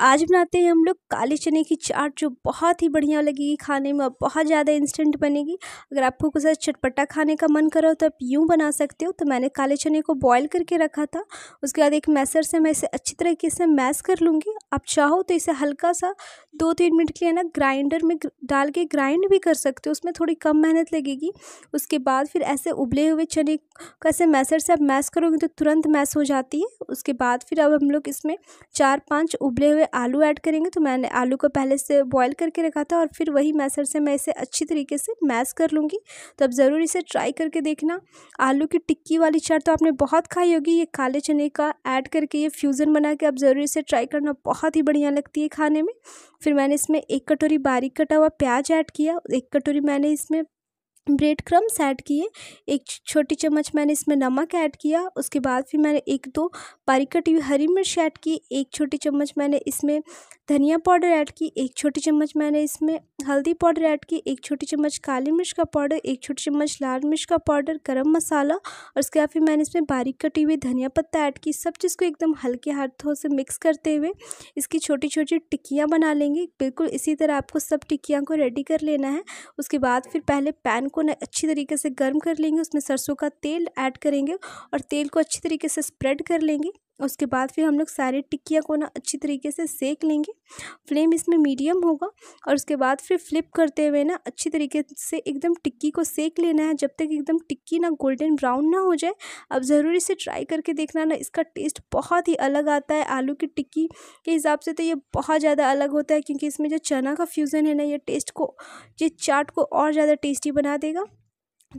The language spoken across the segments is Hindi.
तो आज बनाते हैं हम लोग काले चने की चाट जो बहुत ही बढ़िया लगेगी खाने में और बहुत ज़्यादा इंस्टेंट बनेगी अगर आपको कुछ चटपटा खाने का मन करो तो आप यूँ बना सकते हो तो मैंने काले चने को बॉयल करके रखा था उसके बाद एक मैसर से मैं इसे अच्छी तरीके से मैस कर लूँगी आप चाहो तो इसे हल्का सा दो तीन मिनट के लिए ना ग्राइंडर में डाल के ग्राइंड भी कर सकते हो उसमें थोड़ी कम मेहनत लगेगी उसके बाद फिर ऐसे उबले हुए चने को ऐसे मैसर से आप मैस करोगे तो तुरंत मैस हो जाती है उसके बाद फिर अब हम लोग इसमें चार पाँच उबले हुए आलू ऐड करेंगे तो मैंने आलू को पहले से बॉयल करके रखा था और फिर वही मैसर से मैं इसे अच्छी तरीके से मैश कर लूँगी तो अब ज़रूर इसे ट्राई करके देखना आलू की टिक्की वाली चाट तो आपने बहुत खाई होगी ये काले चने का ऐड करके ये फ्यूज़न बना के अब ज़रूर इसे ट्राई करना बहुत ही बढ़िया लगती है खाने में फिर मैंने इसमें एक कटोरी बारीक कटा हुआ प्याज ऐड किया एक कटोरी मैंने इसमें ब्रेड क्रम्स ऐड किए एक छोटी चम्मच मैंने इसमें नमक ऐड किया उसके बाद फिर मैंने एक दो बारीक कटी हुई हरी मिर्च ऐड की एक छोटी चम्मच मैंने इसमें धनिया पाउडर ऐड की एक छोटी चम्मच मैंने इसमें हल्दी पाउडर ऐड की एक छोटी चम्मच काली मिर्च का पाउडर एक छोटी चम्मच लाल मिर्च का पाउडर गर्म मसाला और उसके बाद फिर मैंने इसमें बारीक कटी हुई धनिया पत्ता ऐड की सब चीज़ को एकदम हल्के हाथों से मिक्स करते हुए इसकी छोटी छोटी टिक्कियाँ बना लेंगे बिल्कुल इसी तरह आपको सब टिक्कियाँ को रेडी कर लेना है उसके बाद फिर पहले पैन को अच्छी तरीके से गर्म कर लेंगे उसमें सरसों का तेल ऐड करेंगे और तेल को अच्छी तरीके से स्प्रेड कर लेंगे उसके बाद फिर हम लोग सारे टिक्किया को ना अच्छी तरीके से सेक लेंगे फ्लेम इसमें मीडियम होगा और उसके बाद फिर फ्लिप करते हुए ना अच्छी तरीके से एकदम टिक्की को सेक लेना है जब तक एकदम टिक्की ना गोल्डन ब्राउन ना हो जाए अब जरूरी से ट्राई करके देखना ना इसका टेस्ट बहुत ही अलग आता है आलू की टिक्की के हिसाब से तो ये बहुत ज़्यादा अलग होता है क्योंकि इसमें जो चना का फ्यूज़न है ना ये टेस्ट को ये चाट को और ज़्यादा टेस्टी बना देगा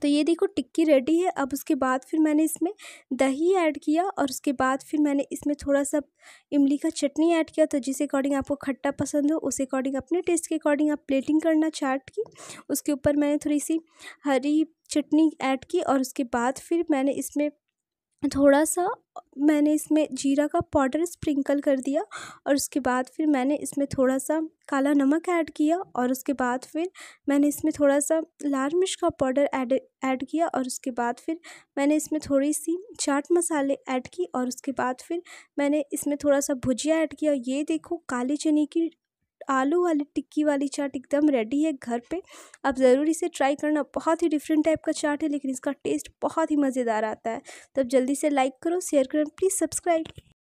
तो ये देखो टिक्की रेडी है अब उसके बाद फिर मैंने इसमें दही ऐड किया और उसके बाद फिर मैंने इसमें थोड़ा सा इमली का चटनी ऐड किया तो जिस अकॉर्डिंग आपको खट्टा पसंद हो उस अकॉर्डिंग अपने टेस्ट के अकॉर्डिंग आप प्लेटिंग करना चाट की उसके ऊपर मैंने थोड़ी सी हरी चटनी ऐड की और उसके बाद फिर मैंने इसमें थोड़ा सा मैंने इसमें जीरा का पाउडर स्प्रिंकल कर दिया और उसके बाद फिर मैंने इसमें थोड़ा सा काला नमक ऐड किया और उसके बाद फिर मैंने इसमें थोड़ा सा लाल मिर्च का पाउडर ऐड ऐड किया और उसके बाद फिर मैंने इसमें थोड़ी सी चाट मसाले ऐड की और उसके बाद फिर मैंने इसमें थोड़ा सा भुजिया ऐड किया ये देखो काले चने की आलू वाली टिक्की वाली चाट एकदम रेडी है घर पे आप ज़रूर इसे ट्राई करना बहुत ही डिफरेंट टाइप का चाट है लेकिन इसका टेस्ट बहुत ही मज़ेदार आता है तब जल्दी से लाइक करो शेयर करो प्लीज़ सब्सक्राइब